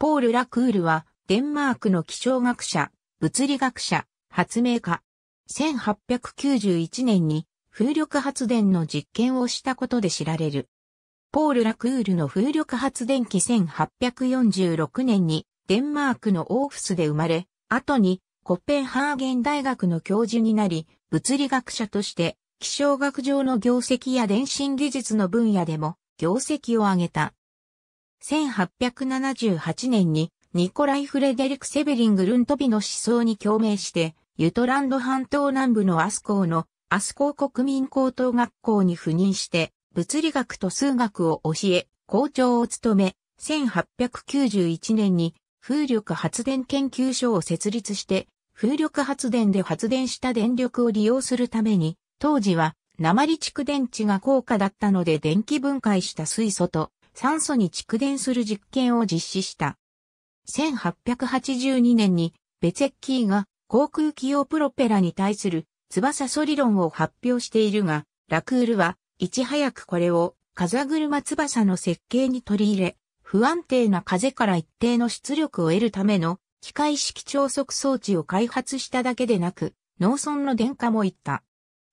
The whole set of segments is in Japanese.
ポール・ラクールは、デンマークの気象学者、物理学者、発明家。1891年に風力発電の実験をしたことで知られる。ポール・ラクールの風力発電機1846年にデンマークのオーフスで生まれ、後にコペンハーゲン大学の教授になり、物理学者として気象学上の業績や電信技術の分野でも業績を上げた。1878年にニコライ・フレデリク・セベリング・ルントビの思想に共鳴して、ユトランド半島南部のアスコーのアスコー国民高等学校に赴任して、物理学と数学を教え、校長を務め、1891年に風力発電研究所を設立して、風力発電で発電した電力を利用するために、当時は鉛蓄電池が高価だったので電気分解した水素と酸素に蓄電する実験を実施した。1882年にベツェッキーが航空機用プロペラに対する翼素理論を発表しているが、ラクールはいち早くこれを風車翼の設計に取り入れ、不安定な風から一定の出力を得るための機械式超速装置を開発しただけでなく、農村の電化も行った。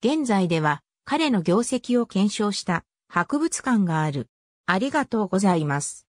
現在では彼の業績を検証した博物館がある。ありがとうございます。